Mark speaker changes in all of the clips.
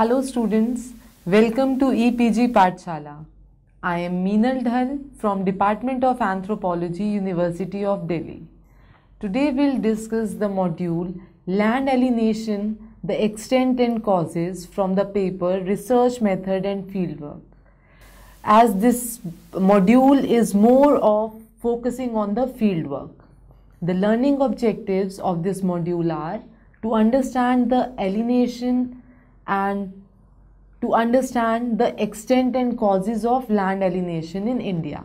Speaker 1: Hello students, welcome to EPG Patshala. I am Meenal Dhal from Department of Anthropology, University of Delhi. Today we'll discuss the module Land Alienation, the Extent and Causes from the paper Research Method and Fieldwork. As this module is more of focusing on the fieldwork. The learning objectives of this module are to understand the alienation and to understand the extent and causes of land alienation in India.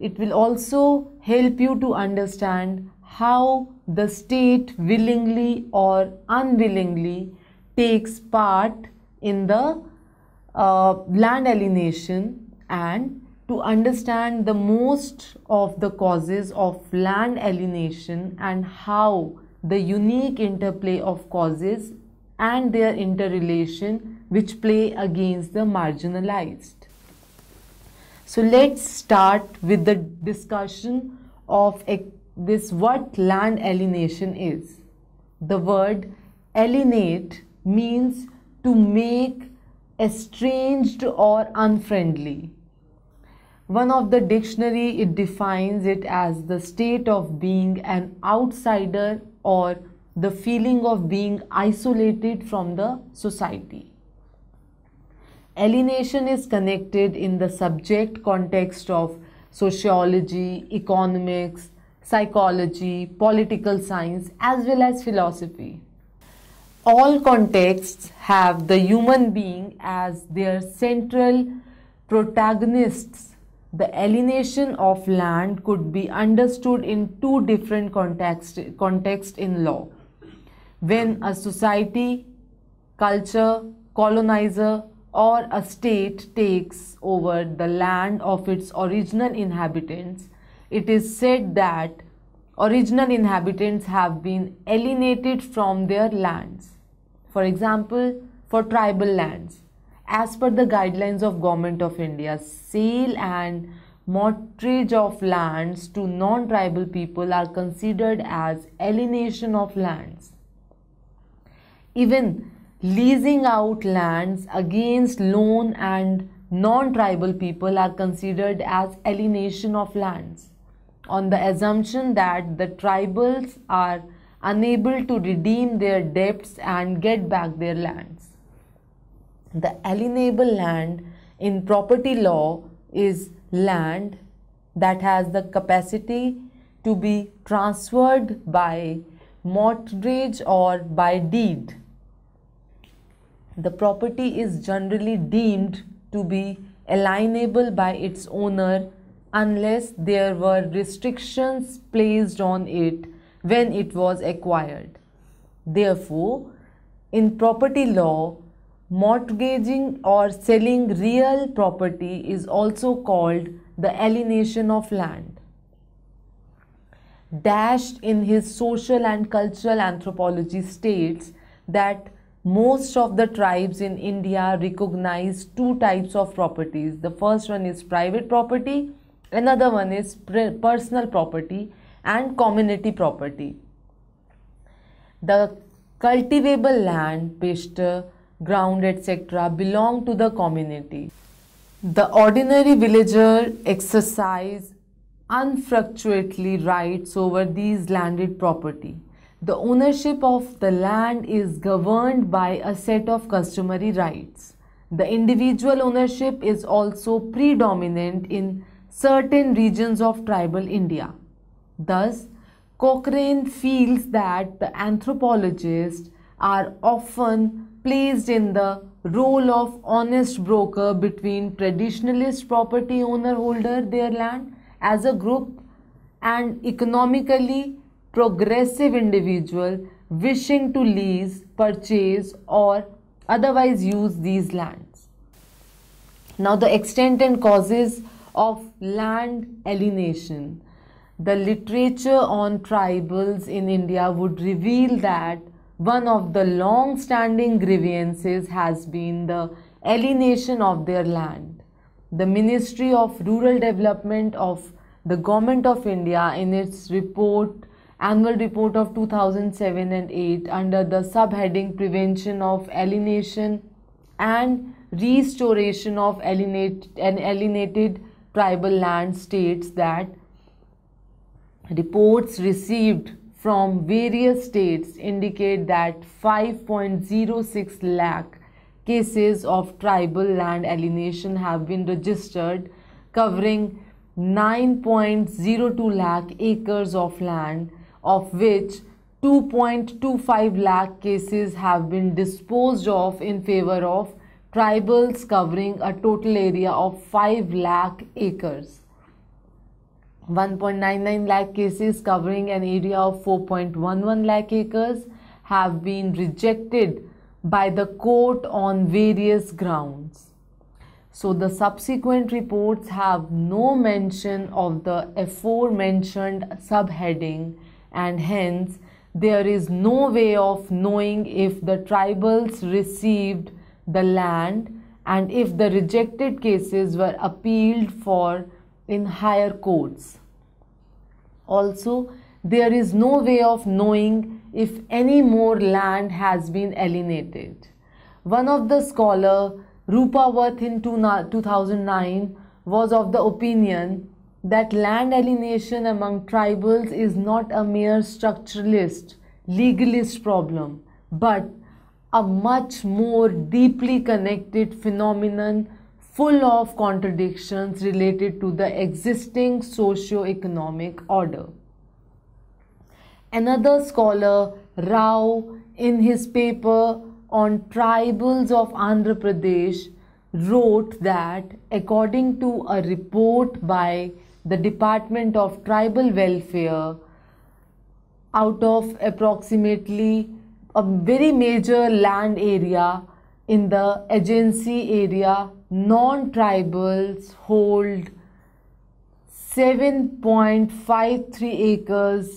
Speaker 1: It will also help you to understand how the state willingly or unwillingly takes part in the uh, land alienation and to understand the most of the causes of land alienation and how the unique interplay of causes and their interrelation which play against the marginalized. So let's start with the discussion of this what land alienation is. The word alienate means to make estranged or unfriendly. One of the dictionary it defines it as the state of being an outsider or the feeling of being isolated from the society. Alienation is connected in the subject context of sociology, economics, psychology, political science, as well as philosophy. All contexts have the human being as their central protagonists. The alienation of land could be understood in two different contexts context in law when a society, culture, colonizer, or a state takes over the land of its original inhabitants, it is said that original inhabitants have been alienated from their lands. For example, for tribal lands, as per the guidelines of Government of India, sale and mortgage of lands to non-tribal people are considered as alienation of lands even leasing out lands against lone and non-tribal people are considered as alienation of lands on the assumption that the tribals are unable to redeem their debts and get back their lands. The alienable land in property law is land that has the capacity to be transferred by mortgage or by deed the property is generally deemed to be alienable by its owner unless there were restrictions placed on it when it was acquired. Therefore, in property law, mortgaging or selling real property is also called the alienation of land. Dashed in his social and cultural anthropology states that most of the tribes in India recognize two types of properties. The first one is private property, another one is personal property and community property. The cultivable land, pasture, ground etc. belong to the community. The ordinary villager exercise unfluctuately rights over these landed property. The ownership of the land is governed by a set of customary rights. The individual ownership is also predominant in certain regions of tribal India. Thus, Cochrane feels that the anthropologists are often placed in the role of honest broker between traditionalist property owner holder their land as a group and economically progressive individual wishing to lease, purchase, or otherwise use these lands. Now, the extent and causes of land alienation. The literature on tribals in India would reveal that one of the long standing grievances has been the alienation of their land. The Ministry of Rural Development of the Government of India, in its report annual report of 2007 and 8 under the subheading prevention of alienation and restoration of alienate, alienated tribal land states that reports received from various states indicate that 5.06 lakh cases of tribal land alienation have been registered covering 9.02 lakh acres of land of which 2.25 lakh cases have been disposed of in favor of tribals covering a total area of 5 lakh acres. 1.99 lakh cases covering an area of 4.11 lakh acres have been rejected by the court on various grounds. So the subsequent reports have no mention of the aforementioned subheading and hence there is no way of knowing if the tribals received the land and if the rejected cases were appealed for in higher courts. Also, there is no way of knowing if any more land has been alienated. One of the scholar, Rupaworth in 2009 was of the opinion that land alienation among tribals is not a mere structuralist, legalist problem, but a much more deeply connected phenomenon full of contradictions related to the existing socio-economic order. Another scholar, Rao, in his paper on tribals of Andhra Pradesh, wrote that according to a report by the Department of Tribal Welfare out of approximately a very major land area in the agency area non-tribals hold 7.53 acres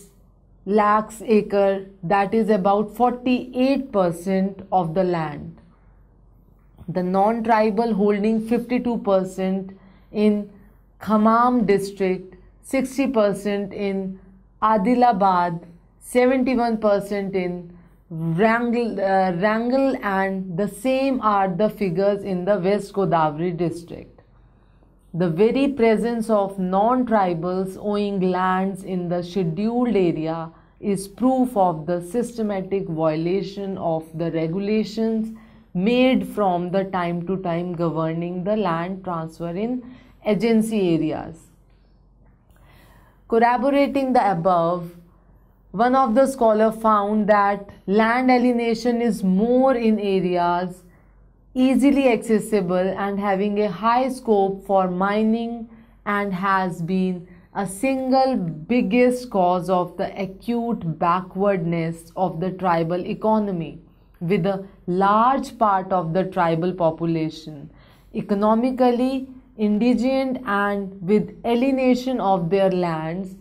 Speaker 1: lakhs acre that is about 48% of the land the non-tribal holding 52% in Khamam district, 60% in Adilabad, 71% in Wrangel, uh, and the same are the figures in the West Godavari district. The very presence of non-tribals owning lands in the scheduled area is proof of the systematic violation of the regulations made from the time to time governing the land transfer in agency areas. Corroborating the above, one of the scholar found that land alienation is more in areas easily accessible and having a high scope for mining and has been a single biggest cause of the acute backwardness of the tribal economy with a large part of the tribal population economically indigent and with alienation of their lands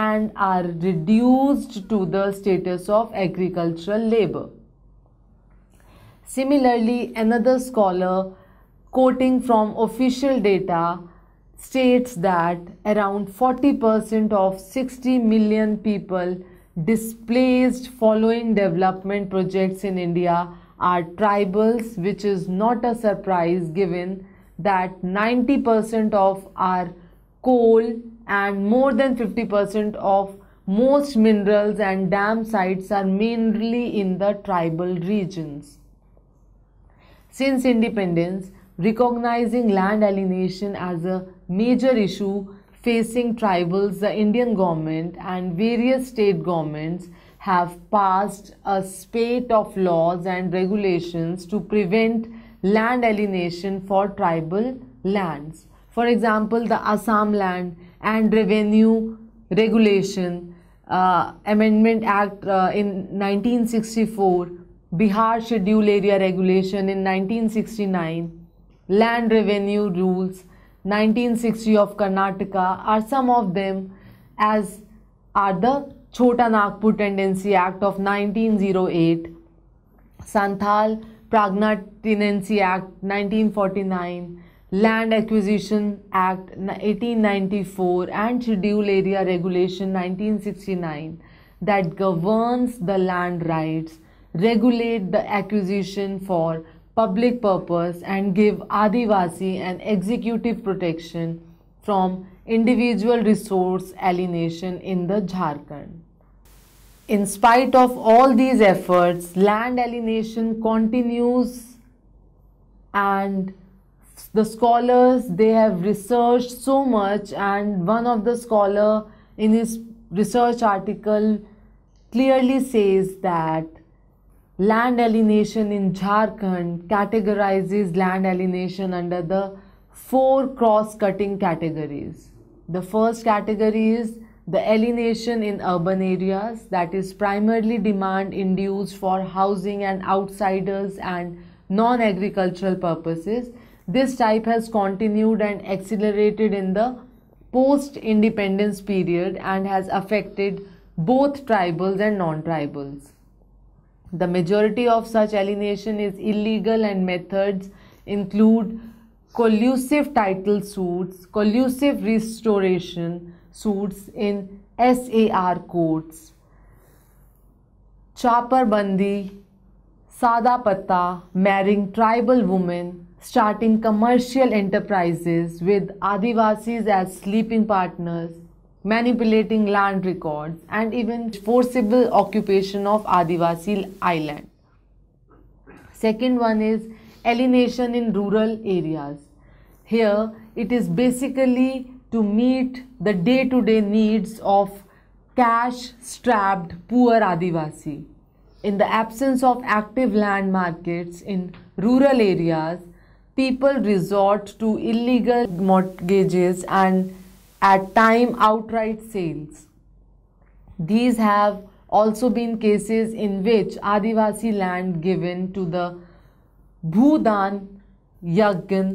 Speaker 1: and are reduced to the status of agricultural labor. Similarly, another scholar quoting from official data states that around 40% of 60 million people displaced following development projects in India are tribals which is not a surprise given that 90% of our coal and more than 50% of most minerals and dam sites are mainly in the tribal regions. Since independence, recognizing land alienation as a major issue facing tribals, the Indian government and various state governments have passed a spate of laws and regulations to prevent land alienation for tribal lands. For example, the Assam land and revenue regulation uh, amendment act uh, in 1964 bihar schedule area regulation in 1969 land revenue rules 1960 of karnataka are some of them as are the chota nagpur tendency act of 1908 santhal Pragna Tenancy Act 1949, Land Acquisition Act 1894 and Schedule Area Regulation 1969 that governs the land rights, regulate the acquisition for public purpose and give Adivasi an executive protection from individual resource alienation in the Jharkhand. In spite of all these efforts, land alienation continues and the scholars they have researched so much and one of the scholar in his research article clearly says that land alienation in Jharkhand categorizes land alienation under the four cross-cutting categories. The first category is the alienation in urban areas that is primarily demand induced for housing and outsiders and non-agricultural purposes. This type has continued and accelerated in the post-independence period and has affected both tribals and non-tribals. The majority of such alienation is illegal and methods include collusive title suits, collusive restoration, suits in SAR coats. Chaperbandi, Sada Pata, marrying tribal women, starting commercial enterprises with Adivasis as sleeping partners, manipulating land records, and even forcible occupation of Adivasi island. Second one is alienation in rural areas. Here, it is basically to meet the day to day needs of cash strapped poor Adivasi. In the absence of active land markets in rural areas, people resort to illegal mortgages and at time outright sales. These have also been cases in which Adivasi land given to the Bhudan Yagyan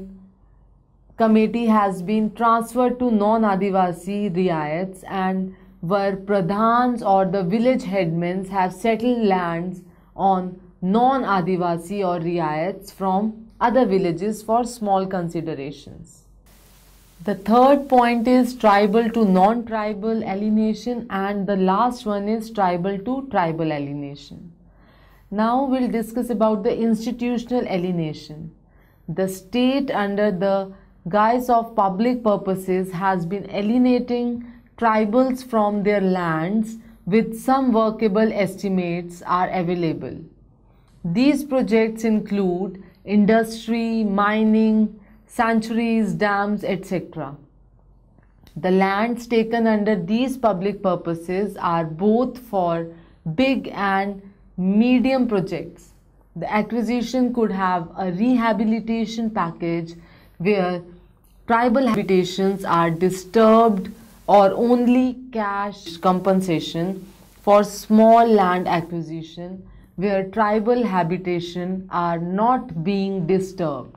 Speaker 1: committee has been transferred to non-Adivasi Riayats and where Pradhans or the village headmen have settled lands on non-Adivasi or Riayats from other villages for small considerations. The third point is tribal to non-tribal alienation and the last one is tribal to tribal alienation. Now we'll discuss about the institutional alienation. The state under the guise of public purposes has been alienating tribals from their lands with some workable estimates are available. These projects include industry, mining, sanctuaries, dams, etc. The lands taken under these public purposes are both for big and medium projects. The acquisition could have a rehabilitation package where tribal habitations are disturbed or only cash compensation for small land acquisition where tribal habitation are not being disturbed.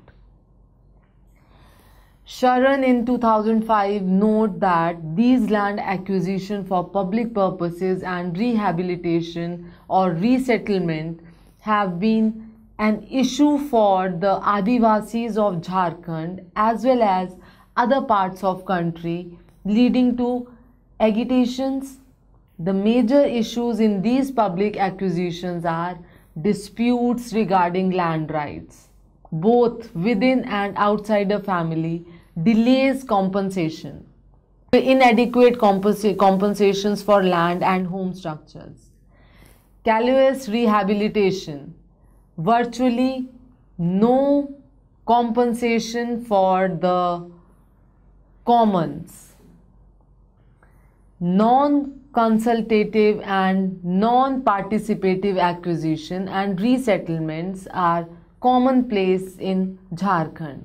Speaker 1: Sharan in 2005 note that these land acquisition for public purposes and rehabilitation or resettlement have been an issue for the Adivasis of Jharkhand as well as other parts of country leading to agitations. The major issues in these public acquisitions are disputes regarding land rights, both within and outside the family, delays compensation, inadequate compensa compensations for land and home structures, callous rehabilitation, virtually no compensation for the commons. Non-consultative and non-participative acquisition and resettlements are commonplace in Jharkhand.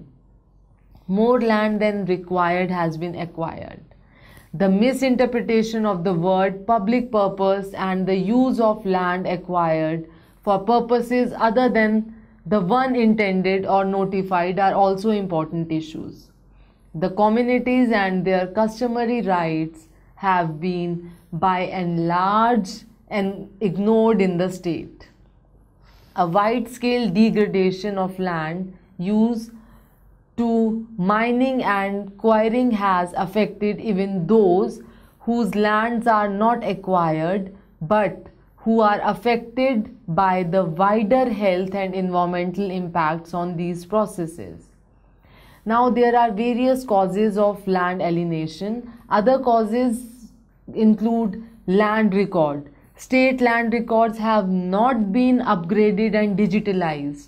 Speaker 1: More land than required has been acquired. The misinterpretation of the word public purpose and the use of land acquired for purposes other than the one intended or notified are also important issues. The communities and their customary rights have been by and large and ignored in the state. A wide scale degradation of land use to mining and quarrying has affected even those whose lands are not acquired but who are affected by the wider health and environmental impacts on these processes. Now there are various causes of land alienation. Other causes include land record. State land records have not been upgraded and digitalized.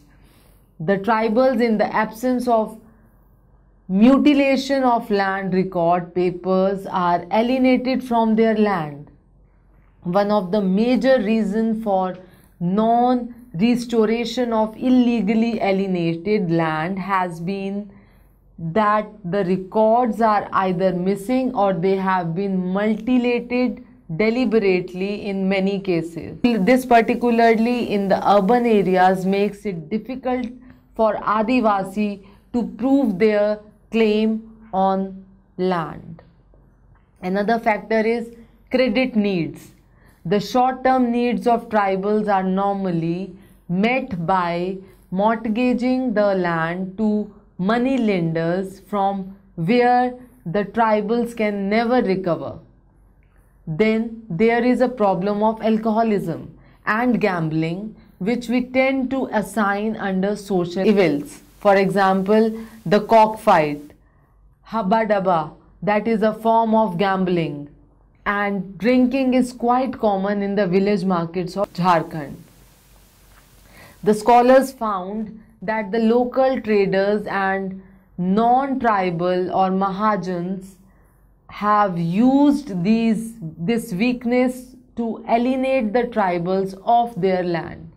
Speaker 1: The tribals in the absence of mutilation of land record papers are alienated from their land. One of the major reasons for non restoration of illegally alienated land has been that the records are either missing or they have been mutilated deliberately in many cases. This particularly in the urban areas makes it difficult for Adivasi to prove their claim on land. Another factor is credit needs. The short-term needs of tribals are normally met by mortgaging the land to money lenders from where the tribals can never recover. Then there is a problem of alcoholism and gambling which we tend to assign under social evils. For example, the cockfight, habba that is a form of gambling. And drinking is quite common in the village markets of Jharkhand. The scholars found that the local traders and non tribal or Mahajans have used these, this weakness to alienate the tribals of their land.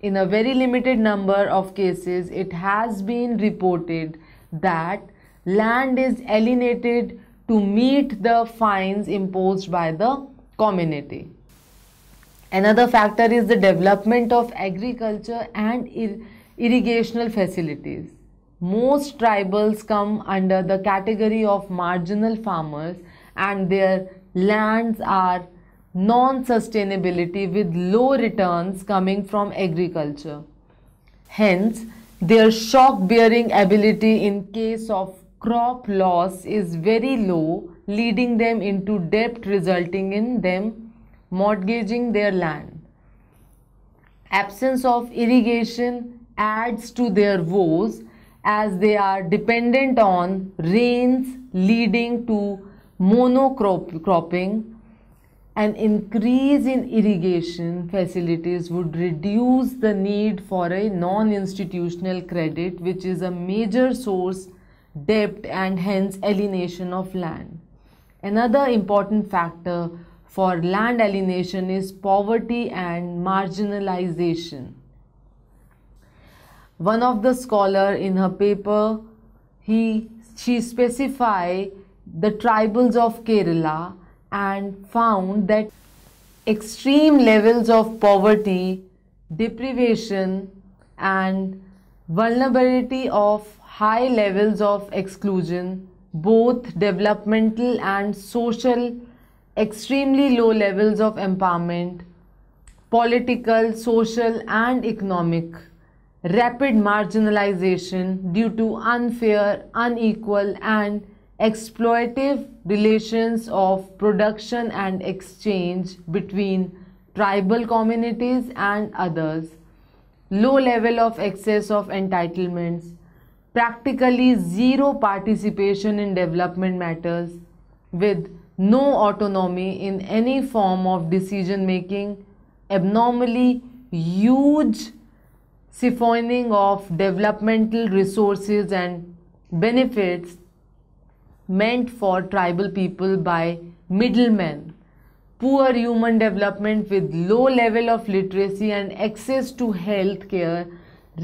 Speaker 1: In a very limited number of cases, it has been reported that land is alienated to meet the fines imposed by the community. Another factor is the development of agriculture and Irrigational facilities. Most tribals come under the category of marginal farmers and their lands are non-sustainability with low returns coming from agriculture. Hence, their shock-bearing ability in case of crop loss is very low leading them into debt resulting in them mortgaging their land. Absence of irrigation adds to their woes as they are dependent on rains leading to monocropping an increase in irrigation facilities would reduce the need for a non-institutional credit which is a major source debt and hence alienation of land. Another important factor for land alienation is poverty and marginalization one of the scholar in her paper he she specify the tribals of kerala and found that extreme levels of poverty deprivation and vulnerability of high levels of exclusion both developmental and social extremely low levels of empowerment political social and economic rapid marginalization due to unfair, unequal and exploitative relations of production and exchange between tribal communities and others, low level of excess of entitlements, practically zero participation in development matters with no autonomy in any form of decision making, abnormally huge siphoning of developmental resources and benefits meant for tribal people by middlemen. Poor human development with low level of literacy and access to health care,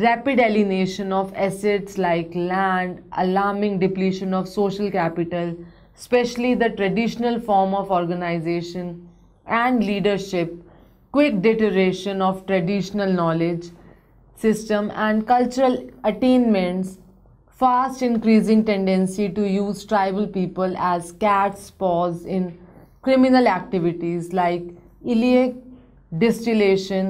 Speaker 1: rapid alienation of assets like land, alarming depletion of social capital, especially the traditional form of organization and leadership, quick deterioration of traditional knowledge, system and cultural attainments, fast increasing tendency to use tribal people as cat's paws in criminal activities like illegal distillation,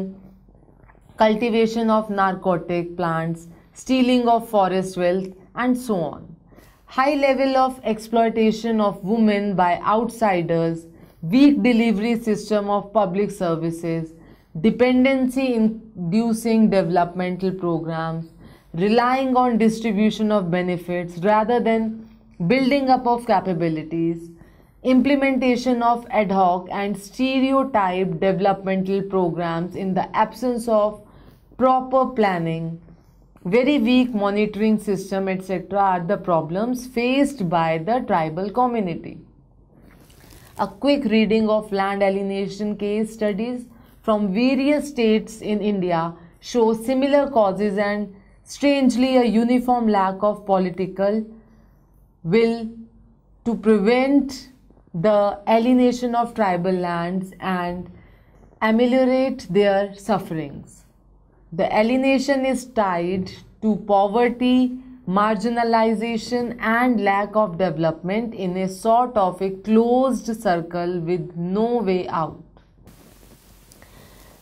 Speaker 1: cultivation of narcotic plants, stealing of forest wealth, and so on. High level of exploitation of women by outsiders, weak delivery system of public services, dependency inducing developmental programs, relying on distribution of benefits rather than building up of capabilities, implementation of ad hoc and stereotype developmental programs in the absence of proper planning, very weak monitoring system, etc., are the problems faced by the tribal community. A quick reading of land alienation case studies from various states in India show similar causes and strangely a uniform lack of political will to prevent the alienation of tribal lands and ameliorate their sufferings. The alienation is tied to poverty, marginalization and lack of development in a sort of a closed circle with no way out.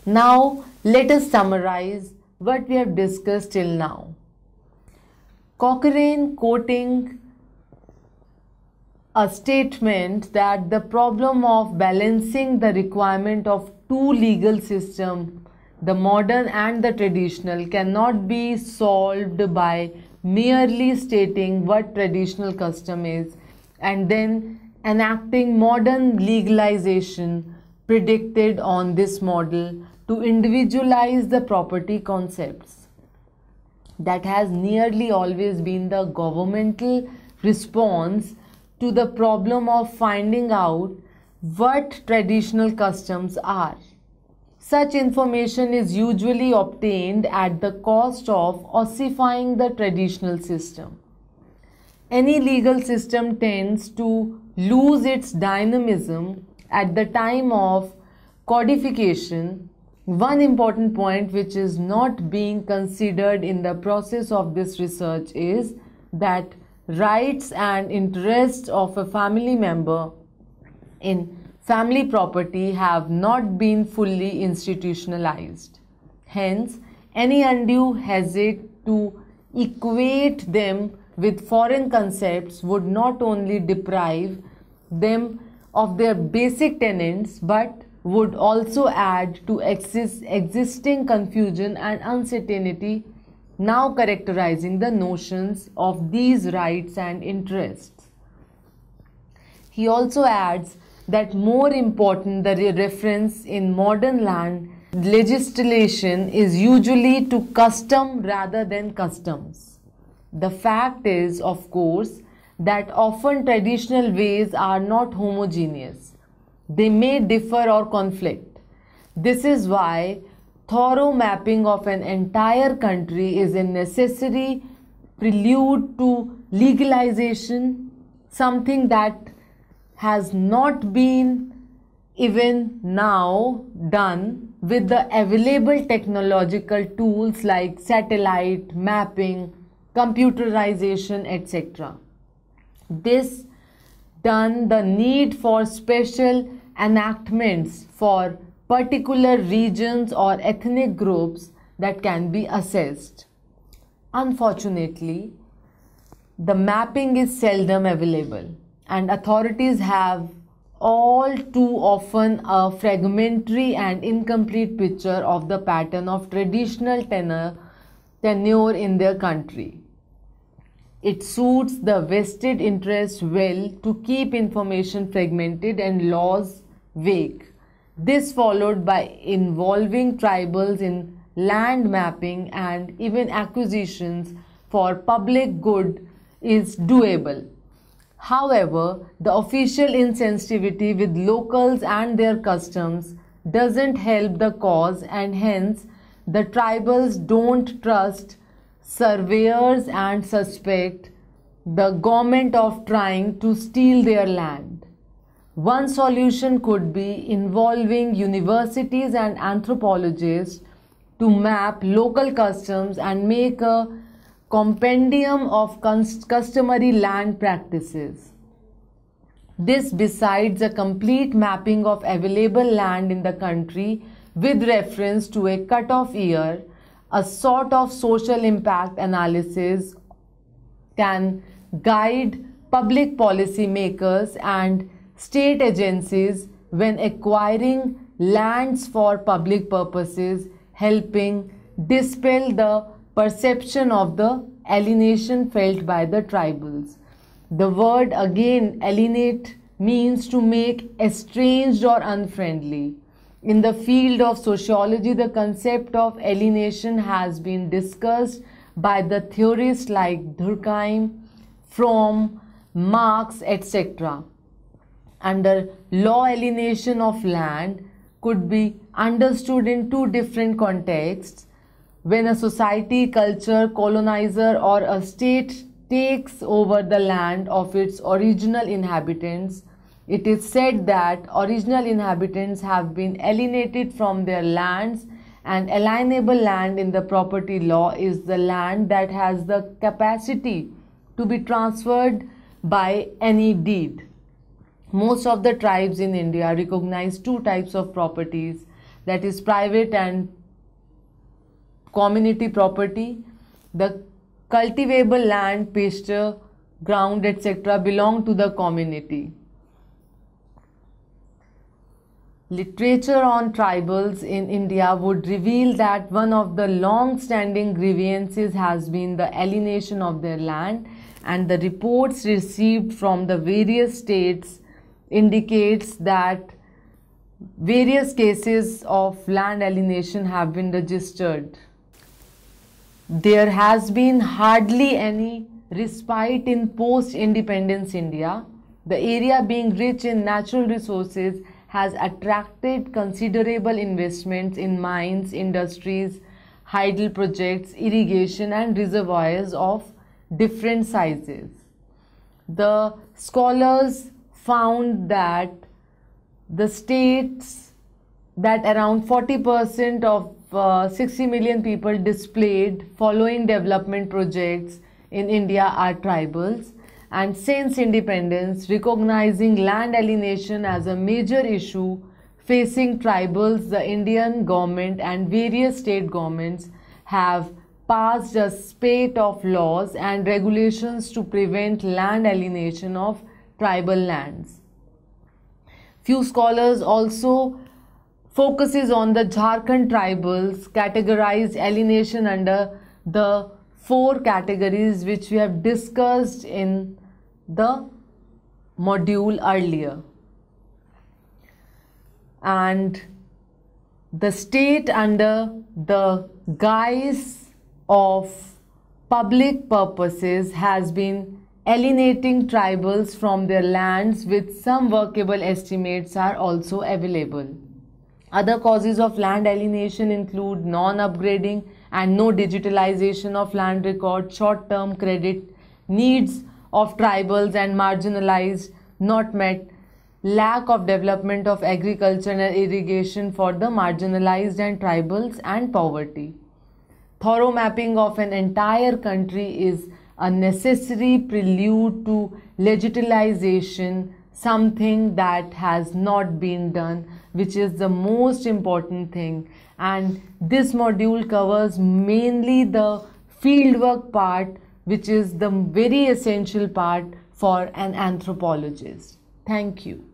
Speaker 1: Now, let us summarize what we have discussed till now. Cochrane quoting a statement that the problem of balancing the requirement of two legal system, the modern and the traditional, cannot be solved by merely stating what traditional custom is and then enacting modern legalization predicted on this model to individualize the property concepts. That has nearly always been the governmental response to the problem of finding out what traditional customs are. Such information is usually obtained at the cost of ossifying the traditional system. Any legal system tends to lose its dynamism at the time of codification one important point which is not being considered in the process of this research is that rights and interests of a family member in family property have not been fully institutionalized. Hence, any undue hazard to equate them with foreign concepts would not only deprive them of their basic tenets but would also add to existing confusion and uncertainty now characterizing the notions of these rights and interests. He also adds that more important the reference in modern land legislation is usually to custom rather than customs. The fact is, of course, that often traditional ways are not homogeneous they may differ or conflict. This is why thorough mapping of an entire country is a necessary prelude to legalization, something that has not been even now done with the available technological tools like satellite mapping, computerization, etc. This done the need for special enactments for particular regions or ethnic groups that can be assessed. Unfortunately, the mapping is seldom available and authorities have all too often a fragmentary and incomplete picture of the pattern of traditional tenor, tenure in their country. It suits the vested interests well to keep information fragmented and laws wake. This followed by involving tribals in land mapping and even acquisitions for public good is doable. However, the official insensitivity with locals and their customs doesn't help the cause and hence the tribals don't trust surveyors and suspect the government of trying to steal their land. One solution could be involving universities and anthropologists to map local customs and make a compendium of customary land practices. This besides a complete mapping of available land in the country with reference to a cut-off year, a sort of social impact analysis can guide public policy makers and state agencies when acquiring lands for public purposes, helping dispel the perception of the alienation felt by the tribals. The word again, alienate, means to make estranged or unfriendly. In the field of sociology, the concept of alienation has been discussed by the theorists like Durkheim, Fromm, Marx, etc under law alienation of land could be understood in two different contexts when a society, culture, colonizer, or a state takes over the land of its original inhabitants, it is said that original inhabitants have been alienated from their lands, and alienable land in the property law is the land that has the capacity to be transferred by any deed most of the tribes in India recognize two types of properties that is private and community property. The cultivable land, pasture, ground, etc. belong to the community. Literature on tribals in India would reveal that one of the long standing grievances has been the alienation of their land, and the reports received from the various states indicates that various cases of land alienation have been registered. There has been hardly any respite in post-independence India. The area being rich in natural resources has attracted considerable investments in mines, industries, hydel projects, irrigation and reservoirs of different sizes. The scholars found that the states that around 40% of uh, 60 million people displayed following development projects in India are tribals and since independence recognizing land alienation as a major issue facing tribals the Indian government and various state governments have passed a spate of laws and regulations to prevent land alienation of tribal lands. Few scholars also focuses on the Jharkhand tribals categorized alienation under the four categories which we have discussed in the module earlier. And the state under the guise of public purposes has been alienating tribals from their lands with some workable estimates are also available. Other causes of land alienation include non-upgrading and no digitalization of land records, short-term credit needs of tribals and marginalized not met, lack of development of agriculture and irrigation for the marginalized and tribals and poverty. Thorough mapping of an entire country is a necessary prelude to legitimization, something that has not been done, which is the most important thing. And this module covers mainly the fieldwork part, which is the very essential part for an anthropologist. Thank you.